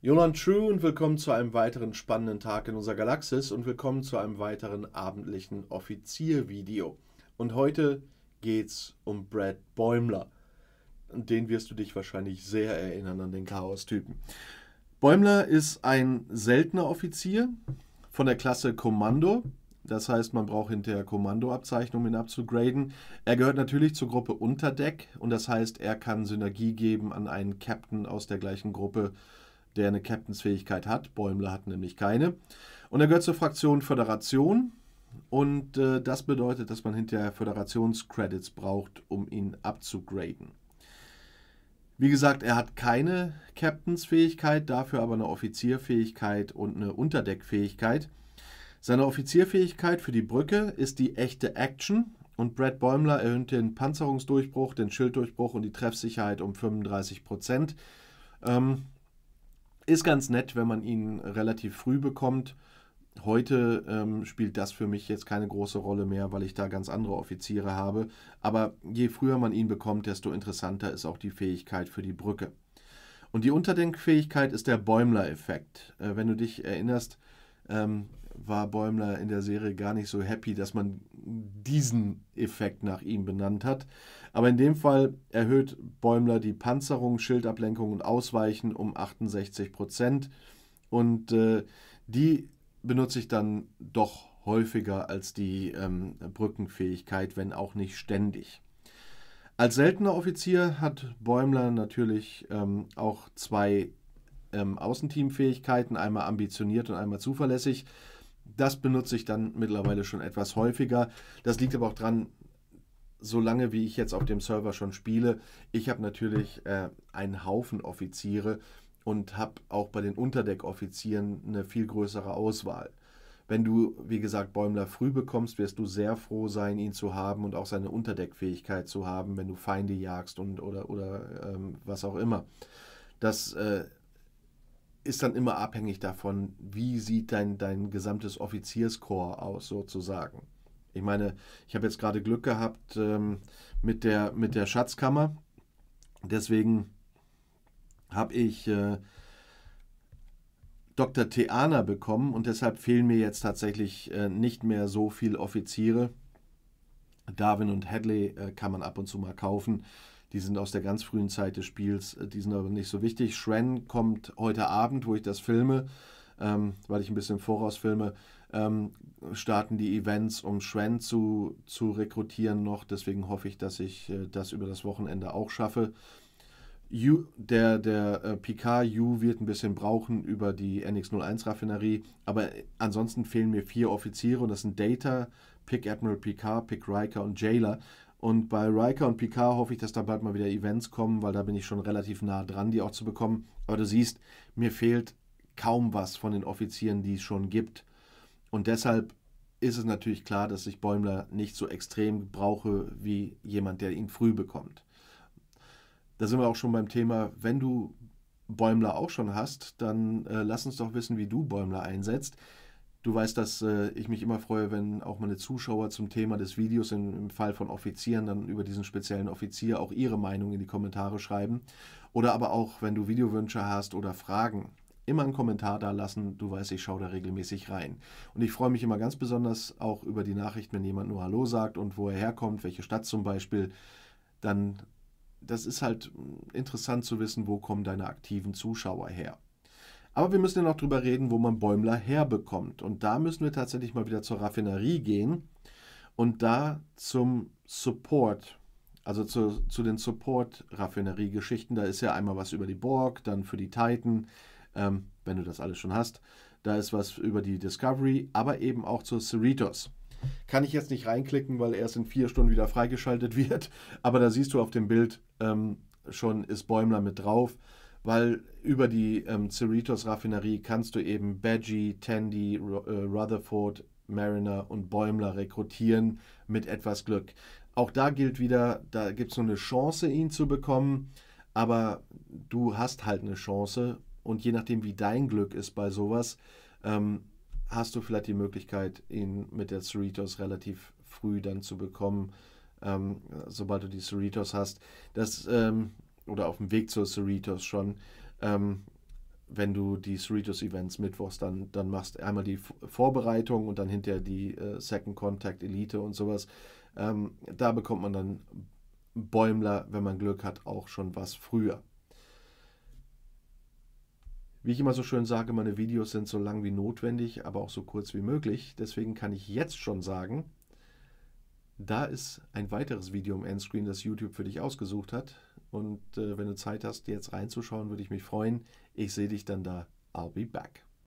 Jolan True und willkommen zu einem weiteren spannenden Tag in unserer Galaxis und willkommen zu einem weiteren abendlichen Offizier-Video. Und heute geht's um Brad Bäumler. Den wirst du dich wahrscheinlich sehr erinnern an den Chaos-Typen. Bäumler ist ein seltener Offizier von der Klasse Kommando. Das heißt, man braucht hinterher Kommandoabzeichnung, um ihn abzugraden. Er gehört natürlich zur Gruppe Unterdeck und das heißt, er kann Synergie geben an einen Captain aus der gleichen Gruppe der eine Captainsfähigkeit hat. Bäumler hat nämlich keine. Und er gehört zur Fraktion Föderation. Und äh, das bedeutet, dass man hinterher Föderationscredits braucht, um ihn abzugraden. Wie gesagt, er hat keine Captainsfähigkeit, dafür aber eine Offizierfähigkeit und eine Unterdeckfähigkeit. Seine Offizierfähigkeit für die Brücke ist die echte Action und Brad Bäumler erhöht den Panzerungsdurchbruch, den Schilddurchbruch und die Treffsicherheit um 35 Ähm, ist ganz nett, wenn man ihn relativ früh bekommt. Heute ähm, spielt das für mich jetzt keine große Rolle mehr, weil ich da ganz andere Offiziere habe. Aber je früher man ihn bekommt, desto interessanter ist auch die Fähigkeit für die Brücke. Und die Unterdenkfähigkeit ist der Bäumler-Effekt. Äh, wenn du dich erinnerst, ähm, war Bäumler in der Serie gar nicht so happy, dass man diesen Effekt nach ihm benannt hat. Aber in dem Fall erhöht Bäumler die Panzerung, Schildablenkung und Ausweichen um 68 Prozent. Und äh, die benutze ich dann doch häufiger als die ähm, Brückenfähigkeit, wenn auch nicht ständig. Als seltener Offizier hat Bäumler natürlich ähm, auch zwei ähm, Außenteamfähigkeiten, einmal ambitioniert und einmal zuverlässig das benutze ich dann mittlerweile schon etwas häufiger. Das liegt aber auch dran, solange wie ich jetzt auf dem Server schon spiele, ich habe natürlich äh, einen Haufen Offiziere und habe auch bei den Unterdeckoffizieren eine viel größere Auswahl. Wenn du, wie gesagt, Bäumler früh bekommst, wirst du sehr froh sein, ihn zu haben und auch seine Unterdeckfähigkeit zu haben, wenn du Feinde jagst und oder, oder ähm, was auch immer. Das äh, ist dann immer abhängig davon, wie sieht dein, dein gesamtes Offizierskorps aus, sozusagen. Ich meine, ich habe jetzt gerade Glück gehabt ähm, mit, der, mit der Schatzkammer. Deswegen habe ich äh, Dr. Theana bekommen und deshalb fehlen mir jetzt tatsächlich äh, nicht mehr so viele Offiziere. Darwin und Hadley äh, kann man ab und zu mal kaufen die sind aus der ganz frühen Zeit des Spiels, äh, die sind aber nicht so wichtig. Shren kommt heute Abend, wo ich das filme, ähm, weil ich ein bisschen voraus filme, ähm, starten die Events, um Shren zu, zu rekrutieren noch. Deswegen hoffe ich, dass ich äh, das über das Wochenende auch schaffe. U, der der äh, Picard U wird ein bisschen brauchen über die NX-01 Raffinerie, aber äh, ansonsten fehlen mir vier Offiziere und das sind Data, Pick Admiral PK, Pick Riker und Jailer. Und bei Riker und Picard hoffe ich, dass da bald mal wieder Events kommen, weil da bin ich schon relativ nah dran, die auch zu bekommen. Aber du siehst, mir fehlt kaum was von den Offizieren, die es schon gibt. Und deshalb ist es natürlich klar, dass ich Bäumler nicht so extrem brauche wie jemand, der ihn früh bekommt. Da sind wir auch schon beim Thema, wenn du Bäumler auch schon hast, dann äh, lass uns doch wissen, wie du Bäumler einsetzt. Du weißt, dass äh, ich mich immer freue, wenn auch meine Zuschauer zum Thema des Videos in, im Fall von Offizieren dann über diesen speziellen Offizier auch ihre Meinung in die Kommentare schreiben. Oder aber auch, wenn du Videowünsche hast oder Fragen, immer einen Kommentar da lassen. Du weißt, ich schaue da regelmäßig rein. Und ich freue mich immer ganz besonders auch über die Nachricht, wenn jemand nur Hallo sagt und wo er herkommt, welche Stadt zum Beispiel. Dann, das ist halt hm, interessant zu wissen, wo kommen deine aktiven Zuschauer her. Aber wir müssen ja noch drüber reden, wo man Bäumler herbekommt. Und da müssen wir tatsächlich mal wieder zur Raffinerie gehen und da zum Support, also zu, zu den Support-Raffinerie-Geschichten. Da ist ja einmal was über die Borg, dann für die Titan, ähm, wenn du das alles schon hast. Da ist was über die Discovery, aber eben auch zur Cerritos. Kann ich jetzt nicht reinklicken, weil erst in vier Stunden wieder freigeschaltet wird. Aber da siehst du auf dem Bild ähm, schon ist Bäumler mit drauf weil über die ähm, Cerritos Raffinerie kannst du eben Badgie, Tandy, äh, Rutherford, Mariner und Bäumler rekrutieren mit etwas Glück. Auch da gilt wieder, da gibt es nur eine Chance, ihn zu bekommen, aber du hast halt eine Chance und je nachdem, wie dein Glück ist bei sowas, ähm, hast du vielleicht die Möglichkeit, ihn mit der Cerritos relativ früh dann zu bekommen, ähm, sobald du die Cerritos hast. Das ähm, oder auf dem Weg zur Cerritos schon, ähm, wenn du die Cerritos-Events mittwochs dann, dann machst, einmal die Vorbereitung und dann hinterher die äh, Second Contact Elite und sowas. Ähm, da bekommt man dann Bäumler, wenn man Glück hat, auch schon was früher. Wie ich immer so schön sage, meine Videos sind so lang wie notwendig, aber auch so kurz wie möglich. Deswegen kann ich jetzt schon sagen, da ist ein weiteres Video im Endscreen, das YouTube für dich ausgesucht hat. Und äh, wenn du Zeit hast, jetzt reinzuschauen, würde ich mich freuen. Ich sehe dich dann da. I'll be back.